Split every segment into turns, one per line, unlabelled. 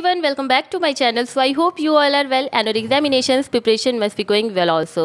one welcome back to my channel so I hope you all are well and और examination preparation must be going well also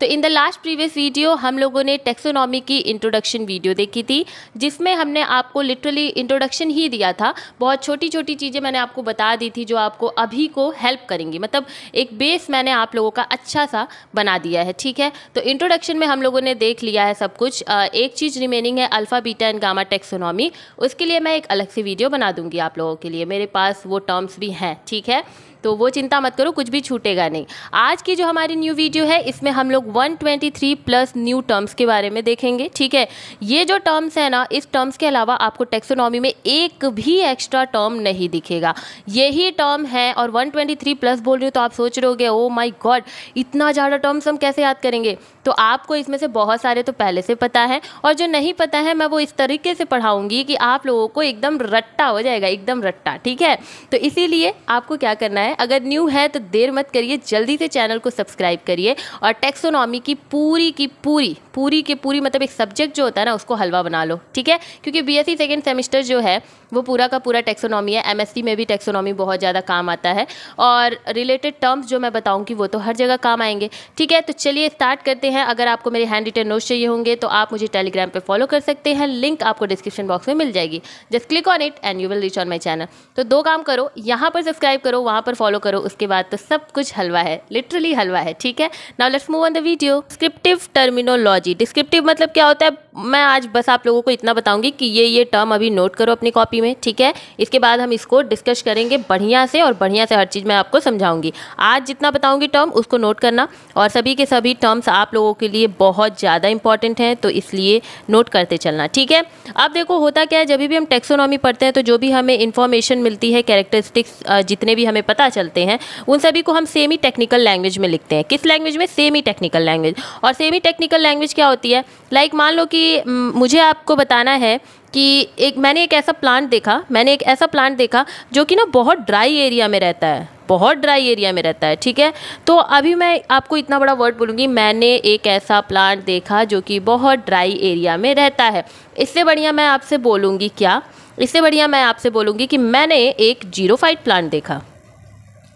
तो in the last previous video हम लोगों ने taxonomy की introduction video देखी थी जिसमें हमने आपको लिटरली इंट्रोडक्शन ही दिया था बहुत छोटी छोटी चीज़ें मैंने आपको बता दी थी जो आपको अभी को हेल्प करेंगी मतलब एक बेस मैंने आप लोगों का अच्छा सा बना दिया है ठीक है तो इंट्रोडक्शन में हम लोगों ने देख लिया है सब कुछ एक चीज़ रिमेनिंग है alpha beta and gamma taxonomy उसके लिए मैं एक अलग से वीडियो बना दूंगी आप लोगों के लिए मेरे पास वो टर्म्स एग्ज़ाम्स भी हैं ठीक है तो वो चिंता मत करो कुछ भी छूटेगा नहीं आज की जो हमारी न्यू वीडियो है इसमें हम लोग 123 प्लस न्यू टर्म्स के बारे में देखेंगे ठीक है ये जो टर्म्स है ना इस टर्म्स के अलावा आपको टेक्सोनॉमी में एक भी एक्स्ट्रा टर्म नहीं दिखेगा यही टर्म है और 123 प्लस बोल रही हो तो आप सोच रहे हो ओ माई गॉड इतना ज़्यादा टर्म्स हम कैसे याद करेंगे तो आपको इसमें से बहुत सारे तो पहले से पता है और जो नहीं पता है मैं वो इस तरीके से पढ़ाऊँगी कि आप लोगों को एकदम रट्टा हो जाएगा एकदम रट्टा ठीक है तो इसी इसीलिए आपको क्या करना है अगर न्यू है तो देर मत करिए जल्दी से चैनल को सब्सक्राइब करिए और टेक्सोनॉमी की पूरी की पूरी पूरी की पूरी मतलब एक सब्जेक्ट जो होता है ना उसको हलवा बना लो ठीक है क्योंकि बी एस सेकेंड सेमेस्टर जो है वो पूरा का पूरा टेक्सोनॉमी है एमएससी में भी टेक्सोनॉमी बहुत ज़्यादा काम आता है और रिलेटेड टर्म्स जो मैं बताऊँगी वो तो हर जगह काम आएंगे ठीक है तो चलिए स्टार्ट करते हैं अगर आपको मेरे हैंड रिटर्न नोट्स चाहिए होंगे तो आप मुझे टेलीग्राम पर फॉलो कर सकते हैं लिंक आपको डिस्क्रिप्शन बॉक्स में मिल जाएगी just click on it and you will reach on my channel तो दो काम करो यहाँ पर सब्सक्राइब करो वहाँ पर फॉलो करो उसके बाद तो सब कुछ हलवा है लिटरली हलवा है ठीक है now let's move on the video descriptive terminology descriptive मतलब क्या होता है मैं आज बस आप लोगों को इतना बताऊंगी कि ये ये टर्म अभी नोट करो अपनी कॉपी में ठीक है इसके बाद हम इसको डिस्कस करेंगे बढ़िया से और बढ़िया से हर चीज़ मैं आपको समझाऊंगी आज जितना बताऊंगी टर्म उसको नोट करना और सभी के सभी टर्म्स आप लोगों के लिए बहुत ज़्यादा इंपॉर्टेंट हैं तो इसलिए नोट करते चलना ठीक है अब देखो होता क्या है जब भी हम टेक्सोनॉमी पढ़ते हैं तो जो भी हमें इन्फॉर्मेशन मिलती है कैरेक्टरिस्टिक्स जितने भी हमें पता चलते हैं उन सभी को हम सेमी टेक्निकल लैंग्वेज में लिखते हैं किस लैंग्वेज में सेमी टेक्निकल लैंग्वेज और सेमी टेक्निकल लैंग्वेज क्या होती है लाइक मान लो कि कि मुझे आपको बताना है कि एक मैंने एक ऐसा प्लांट देखा मैंने एक ऐसा प्लांट देखा जो कि ना बहुत ड्राई एरिया में रहता है बहुत ड्राई एरिया में रहता है ठीक है तो अभी मैं आपको इतना बड़ा वर्ड बोलूँगी मैंने एक ऐसा प्लांट देखा जो कि बहुत ड्राई एरिया में रहता है इससे बढ़िया मैं आपसे बोलूँगी क्या इससे बढ़िया मैं आपसे बोलूँगी कि मैंने एक जीरो प्लांट देखा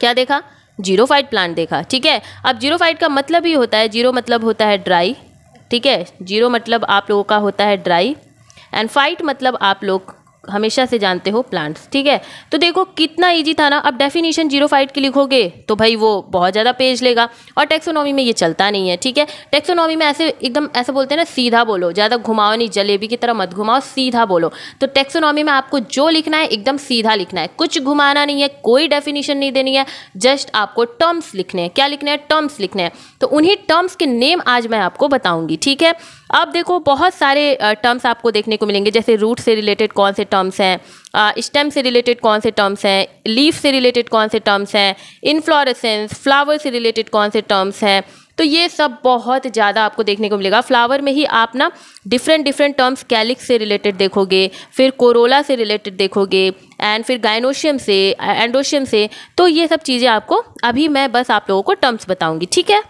क्या देखा जीरो फाइट प्लांट देखा ठीक है अब जीरो फाइट का मतलब ही होता है जीरो मतलब होता है ड्राई ठीक है जीरो मतलब आप लोगों का होता है ड्राई एंड फाइट मतलब आप लोग हमेशा से जानते हो प्लांट्स ठीक है तो देखो कितना इजी था ना अब डेफिनेशन जीरो फाइट की लिखोगे तो भाई वो बहुत ज़्यादा पेज लेगा और टेक्सोनॉमी में ये चलता नहीं है ठीक है टेक्सोनॉमी में ऐसे एकदम ऐसे बोलते हैं ना सीधा बोलो ज़्यादा घुमाओ नहीं जलेबी की तरह मत घुमाओ सीधा बोलो तो टेक्सोनॉमी में आपको जो लिखना है एकदम सीधा लिखना है कुछ घुमाना नहीं है कोई डेफिनेशन नहीं देनी है जस्ट आपको टर्म्स लिखने हैं क्या लिखने हैं टर्म्स लिखने हैं तो उन्हीं टर्म्स के नेम आज मैं आपको बताऊँगी ठीक है अब देखो बहुत सारे टर्म्स आपको देखने को मिलेंगे जैसे रूट से रिलेटेड कौन से टर्म्स हैं स्टेम से रिलेटेड कौन से टर्म्स हैं लीफ से रिलेटेड कौन से टर्म्स हैं इन्फ्लोरेसेंस फ्लावर से रिलेटेड कौन से टर्म्स हैं तो ये सब बहुत ज़्यादा आपको देखने को मिलेगा फ्लावर में ही आप ना डिफरेंट डिफरेंट टर्म्स कैलिक्स से रिलेटेड देखोगे फिर कोरोला से रिलेटेड देखोगे एंड फिर गाइनोशियम से एंडोशियम से तो ये सब चीज़ें आपको अभी मैं बस आप लोगों को टर्म्स बताऊँगी ठीक है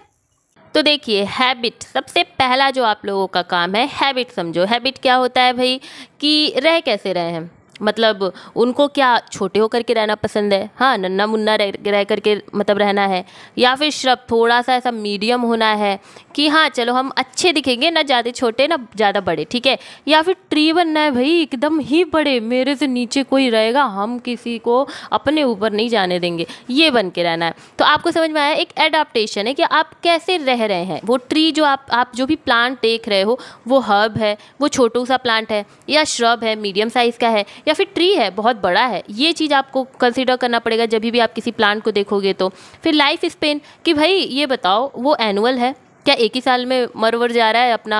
तो देखिए हैबिट सबसे पहला जो आप लोगों का काम है हैबिट समझो हैबिट क्या होता है भाई कि रह कैसे रहे हैं मतलब उनको क्या छोटे होकर के रहना पसंद है हाँ नन्ना मुन्ना रह, रह करके मतलब रहना है या फिर श्रब थोड़ा सा ऐसा मीडियम होना है कि हाँ चलो हम अच्छे दिखेंगे ना ज़्यादा छोटे ना ज़्यादा बड़े ठीक है या फिर ट्री बनना है भाई एकदम ही बड़े मेरे से नीचे कोई रहेगा हम किसी को अपने ऊपर नहीं जाने देंगे ये बन के रहना है तो आपको समझ में आया एक एडाप्टेशन है कि आप कैसे रह रहे हैं वो ट्री जो आप आप जो भी प्लांट देख रहे हो वो हर्ब है वो छोटू सा प्लांट है या श्रब है मीडियम साइज़ का है या फिर ट्री है बहुत बड़ा है ये चीज़ आपको कंसिडर करना पड़ेगा जब भी आप किसी प्लांट को देखोगे तो फिर लाइफ स्पेन कि भाई ये बताओ वो एनुअल है क्या एक ही साल में मरवर जा रहा है अपना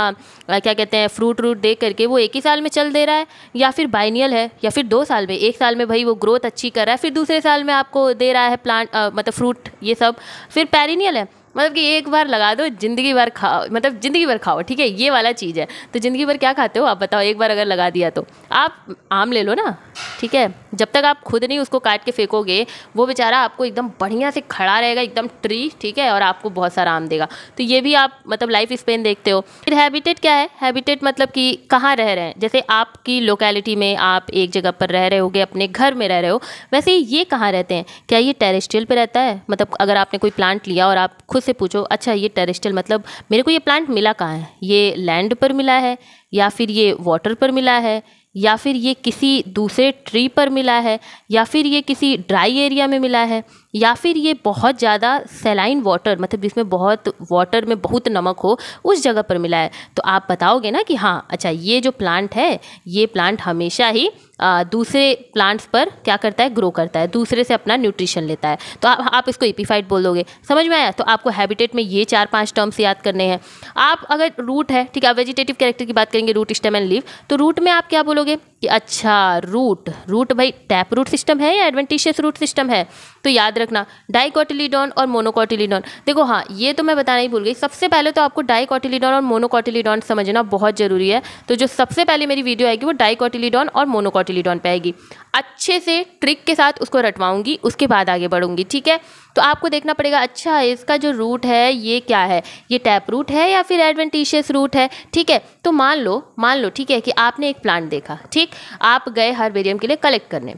क्या कहते हैं फ्रूट रूट दे करके वो एक ही साल में चल दे रहा है या फिर बाइनियल है या फिर दो साल में एक साल में भाई वो ग्रोथ अच्छी कर रहा है फिर दूसरे साल में आपको दे रहा है प्लांट मतलब फ्रूट ये सब फिर पैरिनियल है मतलब कि एक बार लगा दो ज़िंदगी भर खाओ मतलब ज़िंदगी भर खाओ ठीक है ये वाला चीज़ है तो ज़िंदगी भर क्या खाते हो आप बताओ एक बार अगर लगा दिया तो आप आम ले लो ना ठीक है जब तक आप खुद नहीं उसको काट के फेंकोगे वो बेचारा आपको एकदम बढ़िया से खड़ा रहेगा एकदम ट्री ठीक है और आपको बहुत सारा आम देगा तो ये भी आप मतलब लाइफ स्पेन देखते हो फिर हैबिटेट क्या है हैबिटेट मतलब कि कहाँ रह रहे हैं जैसे आपकी लोकेलिटी में आप एक जगह पर रह रहे होगे अपने घर में रह रहे हो वैसे ये कहाँ रहते हैं क्या ये टेरेस्ट्रियल पर रहता है मतलब अगर आपने कोई प्लांट लिया और आप खुद से पूछो अच्छा ये टेरेस्टल मतलब मेरे को ये प्लांट मिला कहाँ है ये लैंड पर मिला है या फिर ये वाटर पर मिला है या फिर ये किसी दूसरे ट्री पर मिला है या फिर ये किसी ड्राई एरिया में मिला है या फिर ये बहुत ज़्यादा सेलाइन वाटर मतलब जिसमें बहुत वाटर में बहुत नमक हो उस जगह पर मिला है तो आप बताओगे ना कि हाँ अच्छा ये जो प्लांट है ये प्लांट हमेशा ही आ, दूसरे प्लांट्स पर क्या करता है ग्रो करता है दूसरे से अपना न्यूट्रिशन लेता है तो आप आप इसको इपीफाइट बोलोगे समझ में आया तो आपको हैबिटेट में ये चार पांच टर्म्स याद करने हैं आप अगर रूट है ठीक है आप वेजिटेटिव कैरेक्टर की बात करेंगे रूट स्टेम एंड लीव तो रूट में आप क्या बोलोगे कि अच्छा रूट रूट भाई टैप रूट सिस्टम है या एडवेंटिशियस रूट सिस्टम है तो याद रखना डाइकोटिलीडॉन और मोनोकॉटिलीडॉन देखो हाँ ये तो मैं बताना ही भूल गई सबसे पहले तो आपको डाइकोटिलीडॉन और मोनोकॉटिलीडॉन समझना बहुत ज़रूरी है तो जो सबसे पहले मेरी वीडियो आएगी वो डाइकोटिलीडॉन और मोनोकोटिलीडॉन पर आएगी अच्छे से ट्रिक के साथ उसको रटवाऊंगी उसके बाद आगे बढ़ूंगी ठीक है तो आपको देखना पड़ेगा अच्छा इसका जो रूट है ये क्या है ये टैप रूट है या फिर एडवेंटिशियस रूट है ठीक है तो मान लो मान लो ठीक है कि आपने एक प्लांट देखा ठीक आप गए हरबेरियम के लिए कलेक्ट करने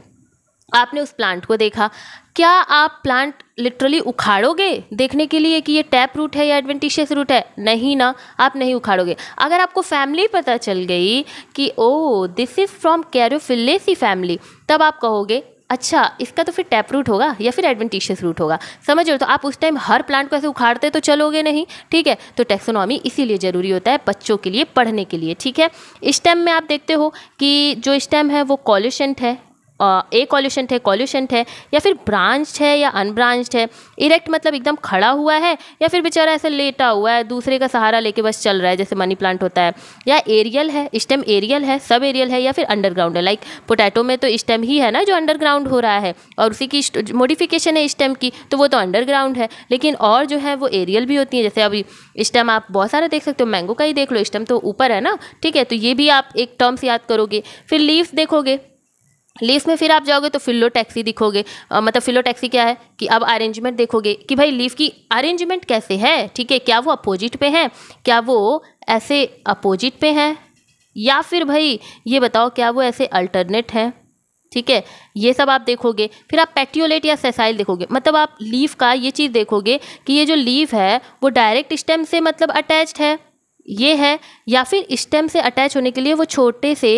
आपने उस प्लांट को देखा क्या आप प्लांट लिटरली उखाड़ोगे देखने के लिए कि ये टैप रूट है या एडवेंटिशियस रूट है नहीं ना आप नहीं उखाड़ोगे अगर आपको फैमिली पता चल गई कि oh this is from Caryophyllaceae family तब आप कहोगे अच्छा इसका तो फिर टैप रूट होगा या फिर एडवेंटिशियस रूट होगा समझ रहे हो तो आप उस टाइम हर प्लांट को ऐसे उखाड़ते तो चलोगे नहीं ठीक है तो टेक्सोनॉमी इसीलिए ज़रूरी होता है बच्चों के लिए पढ़ने के लिए ठीक है इस टाइम में आप देखते हो कि जो इस टाइम है वो कॉलिशेंट है ए कॉल्यूशेंट है कॉल्यूशेंट है या फिर ब्रांच्ड है या अनब्रांच्ड है इरेक्ट मतलब एकदम खड़ा हुआ है या फिर बेचारा ऐसे लेटा हुआ है दूसरे का सहारा लेके बस चल रहा है जैसे मनी प्लांट होता है या एरियल है स्टेम एरियल है सब एरियल है या फिर अंडरग्राउंड है लाइक पोटैटो में तो स्टेम ही है ना जो अंडरग्राउंड हो रहा है और उसी की मोडिफिकेशन है स्टेम की तो वो तो अंडरग्राउंड है लेकिन और जो है वो एरियल भी होती है जैसे अभी स्टेम आप बहुत सारा देख सकते हो मैंगो का ही देख लो स्टेम तो ऊपर है ना ठीक है तो ये भी आप एक टर्म्स याद करोगे फिर लीव्स देखोगे लीफ में फिर आप जाओगे तो फिल्लो टैक्सी दिखोगे आ, मतलब फिल्लो टैक्सी क्या है कि अब अरेंजमेंट देखोगे कि भाई लीफ की अरेंजमेंट कैसे है ठीक है क्या वो अपोजिट पे हैं क्या वो ऐसे अपोजिट पे हैं या फिर भाई ये बताओ क्या वो ऐसे अल्टरनेट हैं ठीक है ये सब आप देखोगे फिर आप पेट्योलेट या सेसाइल देखोगे मतलब आप लीफ का ये चीज़ देखोगे कि ये जो लीफ है वो डायरेक्ट स्टेम से मतलब अटैच्ड है ये है या फिर स्टेम से अटैच होने के लिए वो छोटे से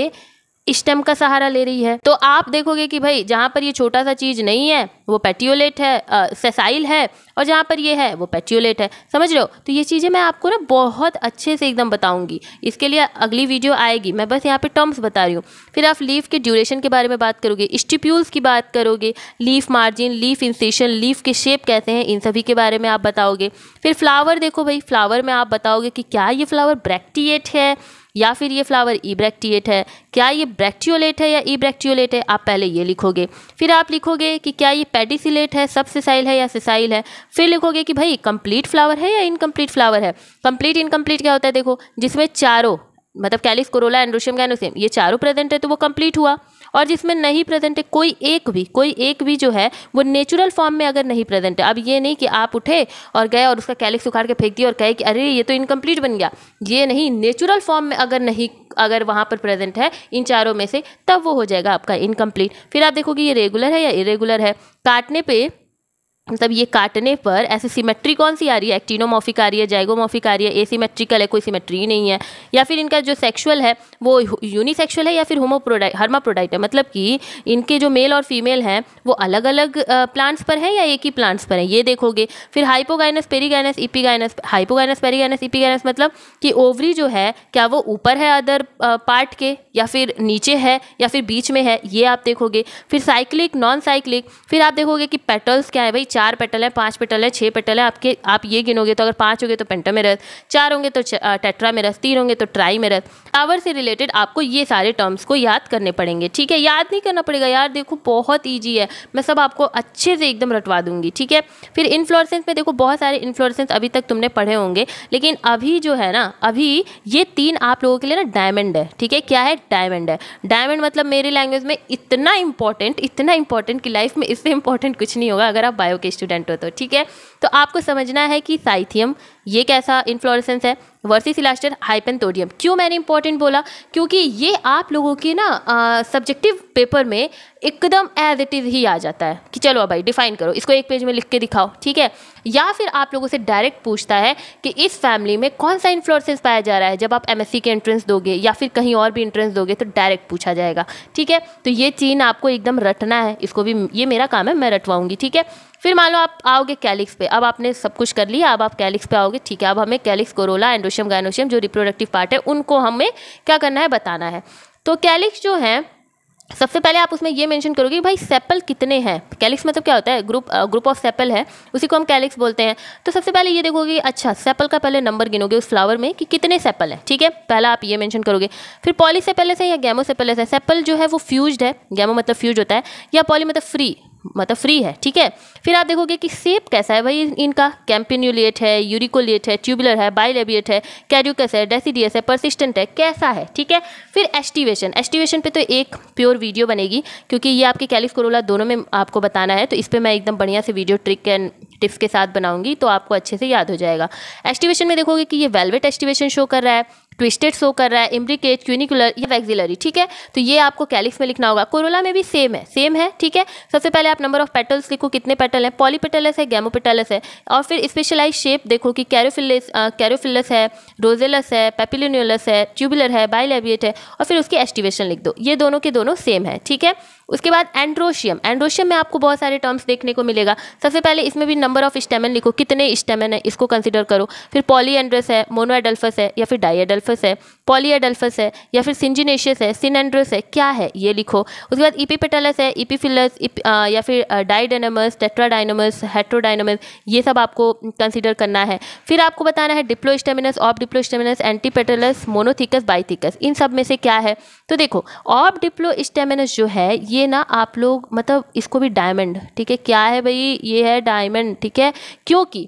स्टेम का सहारा ले रही है तो आप देखोगे कि भाई जहाँ पर ये छोटा सा चीज नहीं है वो पेट्योलेट है सेसाइल है और जहाँ पर ये है वो पेट्योलेट है समझ लो तो ये चीज़ें मैं आपको ना बहुत अच्छे से एकदम बताऊंगी इसके लिए अगली वीडियो आएगी मैं बस यहाँ पे टर्म्स बता रही हूँ फिर आप लीफ के ड्यूरेशन के बारे में बात करोगे स्टिप्यूल्स की बात करोगे leaf margin leaf incision leaf के शेप कैसे हैं इन सभी के बारे में आप बताओगे फिर फ्लावर देखो भाई फ्लावर में आप बताओगे कि क्या ये फ्लावर ब्रैक्टिएट है या फिर ये फ्लावर ई ब्रैक्टिएट है क्या ये ब्रैक्टियोलेट है या ई ब्रैक्टियोलेट है आप पहले ये लिखोगे फिर आप लिखोगे कि क्या ये पेडिसिलेट है सब सिसाइल है या सिसाइल है फिर लिखोगे कि भाई कंप्लीट फ्लावर है या इनकम्प्लीट फ्लावर है कंप्लीट इनकम्प्लीट क्या होता है देखो जिसमें चारों मतलब कैलिस कोरोला एंड्रोशियम गैनोसियम ये चारों प्रेजेंट है तो वो कंप्लीट हुआ और जिसमें नहीं प्रेजेंट है कोई एक भी कोई एक भी जो है वो नेचुरल फॉर्म में अगर नहीं प्रेजेंट है अब ये नहीं कि आप उठे और गए और उसका कैलिक्स उखाड़ के फेंक दिया और कहे कि अरे ये तो इनकम्प्लीट बन गया ये नहीं नेचुरल फॉर्म में अगर नहीं अगर वहाँ पर प्रेजेंट है इन चारों में से तब वो हो जाएगा आपका इनकम्प्लीट फिर आप देखोगे ये रेगुलर है या इरेगुलर है काटने पर मतलब ये काटने पर ऐसे सिमेट्री कौन सी आ रही है एक्टिनोमॉफिक आ रही है जाइगोमॉफिक आ रही है एसीमेट्रिकल है कोई सिमेट्री नहीं है या फिर इनका जो सेक्सुअल है वो यूनिसेक्सुअल है या फिर होमोप्रोडाइट हर्माप्रोडाइट है मतलब कि इनके जो मेल और फीमेल हैं वो अलग अलग प्लांट्स पर हैं या एक ही प्लांट्स पर हैं ये देखोगे फिर hypogynous perigynous epigynous hypogynous perigynous epigynous मतलब कि ओवरी जो है क्या वो ऊपर है अदर पार्ट के या फिर नीचे है या फिर बीच में है ये आप देखोगे फिर साइक्लिक नॉन साइक्लिक फिर आप देखोगे कि पेटल्स क्या है भाई चार पेटल है पांच पेटल है छह पेटल है आपके आप ये गिनोगे तो अगर पांच होंगे तो पेंटामेरस चार होंगे तो टेट्रामेरस तीन होंगे तो ट्राईमेरस टावर से रिलेटेड आपको ये सारे टर्म्स को याद करने पड़ेंगे ठीक है याद नहीं करना पड़ेगा यार देखो बहुत ईजी है मैं सब आपको अच्छे से एकदम रटवा दूंगी ठीक है फिर इन्फ्लोरसेंस में देखो बहुत सारे इन्फ्लोरसेंस अभी तक तुमने पढ़े होंगे लेकिन अभी जो है ना अभी ये तीन आप लोगों के लिए ना डायमंड है ठीक है क्या है डायमंड है डायमंड मतलब मेरे लैंग्वेज में इतना इंपॉर्टेंट इतना इंपॉर्टेंट कि लाइफ में इससे इंपॉर्टेंट कुछ नहीं होगा अगर आप बायो के स्टूडेंट हो तो ठीक है तो आपको समझना है कि साइथियम ये कैसा इन्फ्लोरेसेंस है वर्सिस इलास्टर हाइपेंथोडियम क्यों मैंने इंपॉर्टेंट बोला क्योंकि ये आप लोगों के ना सब्जेक्टिव पेपर में एकदम एज इट इज़ ही आ जाता है कि चलो भाई डिफाइन करो इसको एक पेज में लिख के दिखाओ ठीक है या फिर आप लोगों से डायरेक्ट पूछता है कि इस फैमिली में कौन सा इन्फ्लोरेसेंस पाया जा रहा है जब आप एमएससी के एंट्रेंस दोगे या फिर कहीं और भी एंट्रेंस दोगे तो डायरेक्ट पूछा जाएगा ठीक है तो ये चीन आपको एकदम रटना है इसको भी ये मेरा काम है मैं रटवाऊंगी ठीक है फिर मान लो आप आओगे कैलिक्स पे अब आपने सब कुछ कर लिया अब आप कैलिक्स पे आओगे बताओगे ठीक है अब हमें कैलिक्स कोरोला एंडोशियम गायनोशियम जो रिप्रोडक्टिव पार्ट है उनको हमें क्या करना है बताना है तो कैलिक्स जो है सबसे पहले आप उसमें ये मेंशन करोगे कि भाई सेपल कितने हैं कैलिक्स मतलब क्या होता है ग्रुप ग्रुप ऑफ सेपल है उसी को हम कैलिक्स बोलते हैं तो सबसे पहले ये देखोगे अच्छा सेपल का पहले नंबर गिनोगे उस फ्लावर में कि कितने सेपल हैं ठीक है पहला आप ये मेंशन करोगे फिर पॉली सेपलेस है या गैमो सेपलेस है सेपल जो है वो फ्यूज है गैमो मतलब फ्यूज होता है या पॉली मतलब फ्री मतलब फ्री है ठीक है फिर आप देखोगे कि सेप कैसा है भाई इनका कैंपिन्यूलिएट है यूरिकोलिएट है ट्यूबुलर है बाइलेबिएट है कैरियोकस है डेसीडियस है परसिस्टेंट है कैसा है ठीक है फिर एस्टिवेशन एस्टिवेशन पे तो एक प्योर वीडियो बनेगी क्योंकि ये आपके कैलिस कोरोला दोनों में आपको बताना है तो इस पर मैं एकदम बढ़िया से वीडियो ट्रिक एंड टिप्स के साथ बनाऊंगी तो आपको अच्छे से याद हो जाएगा एस्टिवेशन में देखोगे कि ये वेलवेट एस्टिवेशन शो कर रहा है ट्विस्टेड शो कर रहा है इम्ब्रिकेट क्यूनिकुलर या वैक्सिलरी ठीक है तो ये आपको कैलिक्स में लिखना होगा कोरोला में भी सेम है सेम है ठीक है सबसे पहले आप नंबर ऑफ पेटल्स लिखो कितने पेटल हैं पॉलीपेटलस है गैमोपेटलस है और फिर स्पेशलाइज शेप देखो कि कैरोफिलस कैरोफिलस है रोजेलस है पेपिलोनियोलस है ट्यूबुलर है बाइलेबिएट है और फिर उसकी एस्टिवेशन लिख दो ये दोनों के दोनों सेम है ठीक है उसके बाद एंड्रोशियम एंड्रोशियम में आपको बहुत सारे टर्म्स देखने को मिलेगा सबसे पहले इसमें भी नंबर ऑफ स्टेमन लिखो कितने स्टेमन है इसको कंसिडर करो फिर एंड्रस है एडल्फस है या फिर एडल्फस है एडल्फस है या फिर सिंजिनेशियस है एंड्रस है क्या है ये लिखो उसके बाद ईपीपेटलस है ईपीफिलस या फिर डाइडेनमस टेट्राडाइनमस हेट्रोडाइनमस ये सब आपको कंसिडर करना है फिर आपको बताना है diplostemonous obdiplostemonous antipetalous monothecous bithecous इन सब में से क्या है तो देखो ऑफ स्टेमिनस जो है ये ये ना आप लोग मतलब इसको भी डायमंड ठीक है क्या है भाई ये है डायमंड ठीक है क्योंकि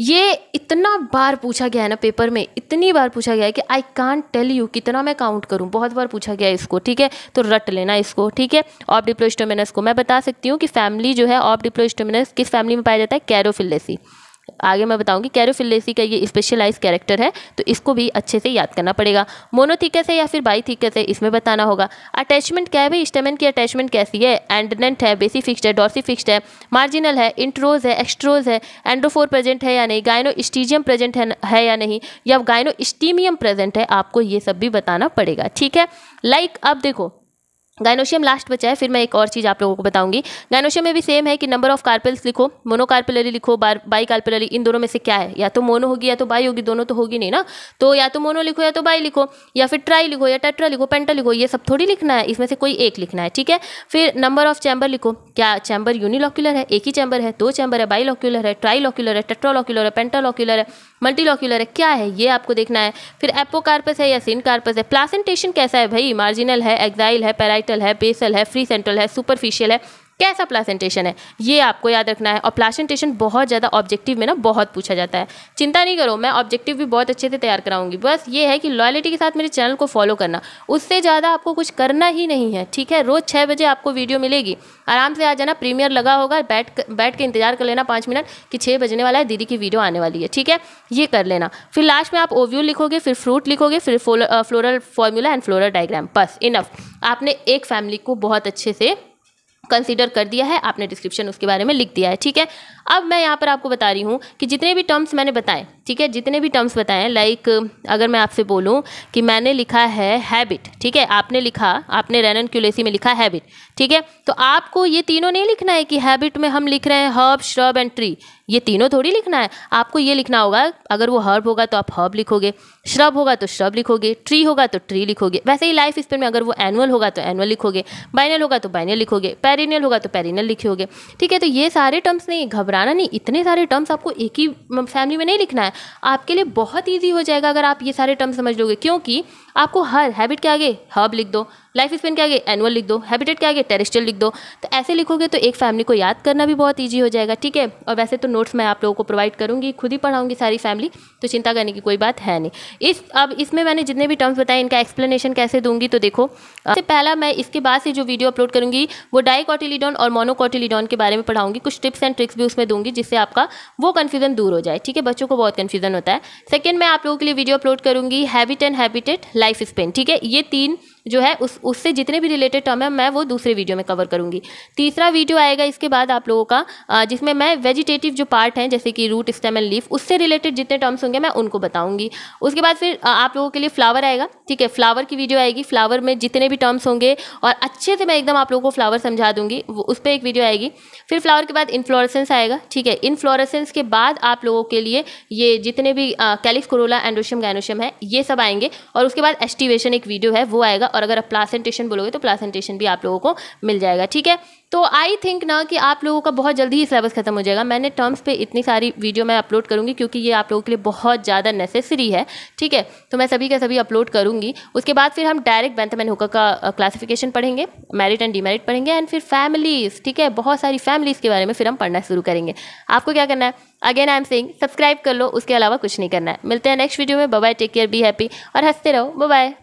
ये इतना बार पूछा गया है ना पेपर में इतनी बार पूछा गया है कि आई कान टेल यू कितना मैं काउंट करूं बहुत बार पूछा गया है इसको ठीक है तो रट लेना इसको ठीक है ऑफ डिप्लोस्टोमिनस को मैं बता सकती हूँ कि फैमिली जो है ऑफ डिप्लोस्टोमिनस किस फैमिली में पाया जाता है कैरोफिलेसी आगे मैं बताऊंगी कैरोफिलेसी का ये स्पेशलाइज कैरेक्टर है तो इसको भी अच्छे से याद करना पड़ेगा मोनोथिकस है या फिर बाईथिकस है इसमें बताना होगा अटैचमेंट क्या है भाई स्टेमन की अटैचमेंट कैसी है एंडनेंट है बेसी फिक्स्ड है डॉर्सी फिक्स्ड है मार्जिनल है इंट्रोज है एक्स्ट्रोज है एंड्रोफोर प्रेजेंट है या नहीं गायनो स्टीजियम प्रेजेंट है, है या नहीं या गायनो स्टीमियम प्रेजेंट है आपको ये सब भी बताना पड़ेगा ठीक है लाइक like, अब देखो गाइनोशियम लास्ट बचा है फिर मैं एक और चीज़ आप लोगों को बताऊंगी गाइनोशियम में भी सेम है कि नंबर ऑफ कार्पल्स लिखो मोनोकार्पेलरी लिखो बार बाई कार्पलरी इन दोनों में से क्या है या तो मोनो होगी या तो बाई होगी दोनों तो होगी नहीं ना तो या तो मोनो लिखो या तो बाई लिखो या फिर ट्राई लिखो या टेट्रा लिखो पेंटा लिखो ये सब थोड़ी लिखना है इसमें से कोई एक लिखना है ठीक है फिर नंबर ऑफ चैम्बर लिखो क्या चैम्बर यूनिलॉक्युलर है एक ही चैम्बर है दो चैम्बर है बाई है ट्राई है टेट्रा लॉक्यूलर है पेंटा है मल्टीलॉक्यूलर है क्या है ये आपको देखना है फिर एपोकार्पस है या सिनकार्पस है प्लासेंटेशन कैसा है भाई मार्जिनल है एक्साइल है पैराइटल है बेसल है फ्री सेंट्रल है सुपरफिशियल है कैसा प्लासेंटेशन है ये आपको याद रखना है और प्लासेंटेशन बहुत ज़्यादा ऑब्जेक्टिव में ना बहुत पूछा जाता है चिंता नहीं करो मैं ऑब्जेक्टिव भी बहुत अच्छे से तैयार कराऊंगी बस ये है कि लॉयलिटी के साथ मेरे चैनल को फॉलो करना उससे ज़्यादा आपको कुछ करना ही नहीं है ठीक है रोज़ छः बजे आपको वीडियो मिलेगी आराम से आ जाना प्रीमियर लगा होगा बैठ बैठ के इंतजार कर लेना पाँच मिनट कि छः बजने वाला है दीदी की वीडियो आने वाली है ठीक है ये कर लेना फिर लास्ट में आप ओव्यू लिखोगे फिर फ्रूट लिखोगे फिर floral formula and floral diagram बस इनफ आपने एक फैमिली को बहुत अच्छे से कंसिडर कर दिया है आपने डिस्क्रिप्शन उसके बारे में लिख दिया है ठीक है अब मैं यहाँ पर आपको बता रही हूँ कि जितने भी टर्म्स मैंने बताए ठीक है जितने भी टर्म्स बताएं लाइक अगर मैं आपसे बोलूँ कि मैंने लिखा है हैबिट ठीक है आपने लिखा आपने रैनन क्यूलेसी में लिखा हैबिट ठीक है तो आपको ये तीनों नहीं लिखना है कि हैबिट में हम लिख रहे हैं हर्ब श्रब एंड ट्री ये तीनों थोड़ी लिखना है आपको ये लिखना होगा अगर वो हर्ब होगा तो आप हर्ब लिखोगे श्रब होगा तो श्रब लिखोगे ट्री होगा तो ट्री लिखोगे वैसे ही लाइफ स्पेन में अगर वो एनुअल होगा तो एनुअल लिखोगे बाइनल होगा तो बाइनल लिखोगे पेरिनियल होगा तो पेरिनल लिखोगे ठीक है तो ये सारे टर्म्स नहीं घबराना नहीं इतने सारे टर्म्स आपको एक ही फैमिली में नहीं लिखना है आपके लिए बहुत ईजी हो जाएगा अगर आप ये सारे टर्म समझ लोगे क्योंकि आपको हर हैबिट के आगे हर्ब लिख दो लाइफ स्पेन के आगे एनुअल लिख दो हैबिटेट के आगे टेरिस्टल लिख दो तो ऐसे लिखोगे तो एक फैमिली को याद करना भी बहुत ईजी हो जाएगा ठीक है और वैसे तो नोट्स मैं आप लोगों को प्रोवाइड करूँगी खुद ही पढ़ाऊँगी सारी फैमिली तो चिंता करने की कोई बात है नहीं इस अब इसमें मैंने जितने भी टर्म्स बताए इनका एक्सप्लेनेशन कैसे दूंगी तो देखो सबसे पहला मैं इसके बाद से जो वीडियो अपलोड करूँगी वो डाइकॉटिलीडॉन और मोनोकॉटिलीडॉन के बारे में पढ़ाऊंगी कुछ टिप्स एंड ट्रिक्स भी उसमें दूंगी जिससे आपका वो कन्फ्यूजन दूर हो जाए ठीक है बच्चों को बहुत कन्फ्यूजन होता है सेकेंड मैं आप लोगों के लिए वीडियो अपलोड करूँगी habit and habitat life span ठीक है ये तीन जो है उस उससे जितने भी रिलेटेड टर्म है मैं वो दूसरे वीडियो में कवर करूंगी तीसरा वीडियो आएगा इसके बाद आप लोगों का जिसमें मैं वेजिटेटिव जो पार्ट हैं जैसे कि रूट स्टेम एंड लीफ उससे रिलेटेड जितने टर्म्स होंगे मैं उनको बताऊँगी उसके बाद फिर आप लोगों के लिए फ्लावर आएगा ठीक है फ्लावर की वीडियो आएगी फ्लावर में जितने भी टर्म्स होंगे और अच्छे से मैं एकदम आप लोगों को फ्लावर समझा दूंगी उस पर एक वीडियो आएगी फिर फ्लावर के बाद इन्फ्लोरेसेंस आएगा ठीक है इन्फ्लोरेसेंस के बाद आप लोगों के लिए ये जितने भी कैलिफ कोरोला एंडोशियम गैनोशियम है ये सब आएंगे और उसके बाद एस्टिवेशन एक वीडियो है वो आएगा और अगर आप प्लासेंटेशन बोलोगे तो प्लासेंटेशन भी आप लोगों को मिल जाएगा ठीक है तो आई थिंक ना कि आप लोगों का बहुत जल्दी ही सिलेबस खत्म हो जाएगा मैंने टर्म्स पे इतनी सारी वीडियो मैं अपलोड करूँगी क्योंकि ये आप लोगों के लिए बहुत ज़्यादा नेसेसरी है ठीक है तो मैं सभी का सभी अपलोड करूँगी उसके बाद फिर हम डायरेक्ट बैंथम एंड हुका का क्लासिफिकेशन पढ़ेंगे मेरिट एंड डीमेरिट पढ़ेंगे एंड फिर फैमिलीज़ ठीक है बहुत सारी फैमिलीज़ के बारे में फिर हम पढ़ना शुरू करेंगे आपको क्या करना है again I am saying subscribe कर लो उसके अलावा कुछ नहीं करना है मिलते हैं नेक्स्ट वीडियो में bye take care be happy और हंसते रहो बाय